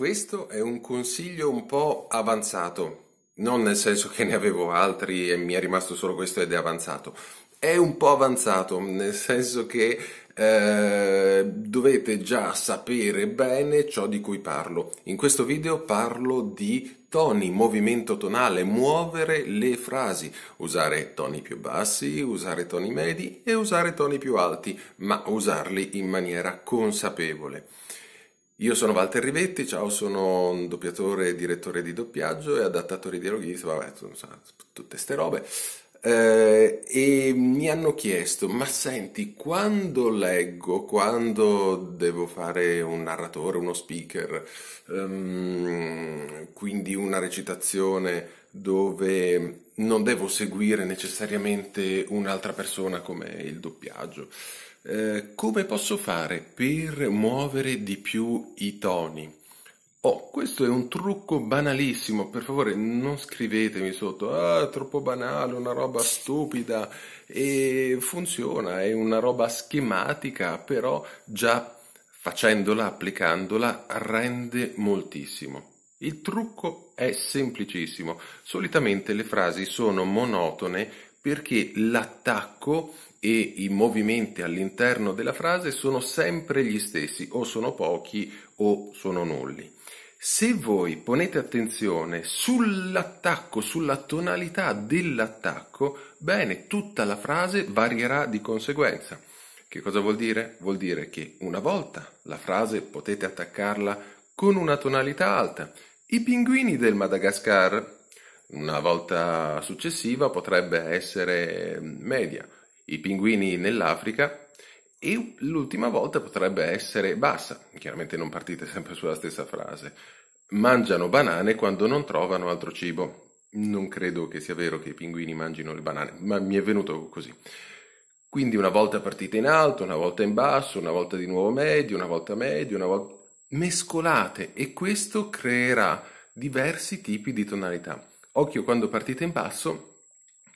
Questo è un consiglio un po' avanzato, non nel senso che ne avevo altri e mi è rimasto solo questo ed è avanzato. È un po' avanzato, nel senso che eh, dovete già sapere bene ciò di cui parlo. In questo video parlo di toni, movimento tonale, muovere le frasi, usare toni più bassi, usare toni medi e usare toni più alti, ma usarli in maniera consapevole. Io sono Walter Rivetti, ciao, sono un doppiatore, direttore di doppiaggio e adattatore di dialoghista, vabbè, tutte ste robe. Eh, e mi hanno chiesto, ma senti, quando leggo, quando devo fare un narratore, uno speaker, ehm, quindi una recitazione dove non devo seguire necessariamente un'altra persona come il doppiaggio, eh, come posso fare per muovere di più i toni? Oh, questo è un trucco banalissimo, per favore non scrivetemi sotto, ah, è troppo banale, una roba stupida, e funziona, è una roba schematica, però già facendola, applicandola, rende moltissimo. Il trucco è semplicissimo, solitamente le frasi sono monotone perché l'attacco e i movimenti all'interno della frase sono sempre gli stessi, o sono pochi o sono nulli. Se voi ponete attenzione sull'attacco, sulla tonalità dell'attacco, bene, tutta la frase varierà di conseguenza. Che cosa vuol dire? Vuol dire che una volta la frase potete attaccarla con una tonalità alta. I pinguini del Madagascar una volta successiva potrebbe essere media, i pinguini nell'Africa e l'ultima volta potrebbe essere bassa. Chiaramente non partite sempre sulla stessa frase. Mangiano banane quando non trovano altro cibo. Non credo che sia vero che i pinguini mangino le banane, ma mi è venuto così. Quindi una volta partite in alto, una volta in basso, una volta di nuovo medio, una volta medio, una volta... mescolate e questo creerà diversi tipi di tonalità. Occhio quando partite in basso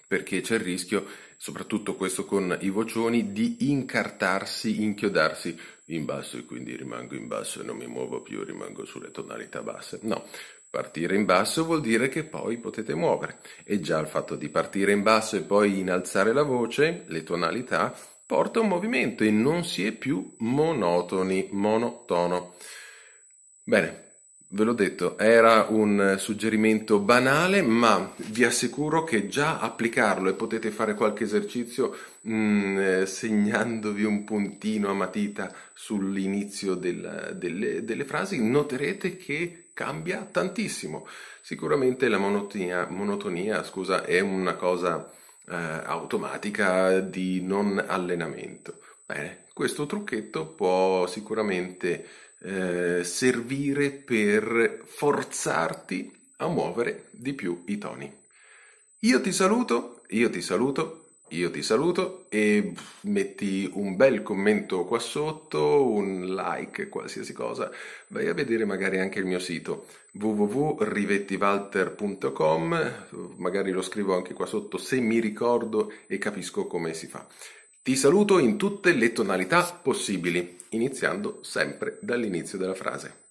perché c'è il rischio, soprattutto questo con i vocioni, di incartarsi, inchiodarsi in basso e quindi rimango in basso e non mi muovo più, rimango sulle tonalità basse. No, partire in basso vuol dire che poi potete muovere e già il fatto di partire in basso e poi innalzare la voce, le tonalità, porta un movimento e non si è più monotoni, monotono. Bene, Ve l'ho detto, era un eh, suggerimento banale, ma vi assicuro che già applicarlo e potete fare qualche esercizio mh, mm, eh, segnandovi un puntino a matita sull'inizio del, delle, delle frasi, noterete che cambia tantissimo. Sicuramente la monotonia, monotonia scusa, è una cosa eh, automatica di non allenamento. Bene, questo trucchetto può sicuramente eh, servire per forzarti a muovere di più i toni. Io ti saluto, io ti saluto, io ti saluto e metti un bel commento qua sotto, un like, qualsiasi cosa. Vai a vedere magari anche il mio sito www.rivettivalter.com, magari lo scrivo anche qua sotto se mi ricordo e capisco come si fa. Ti saluto in tutte le tonalità possibili, iniziando sempre dall'inizio della frase.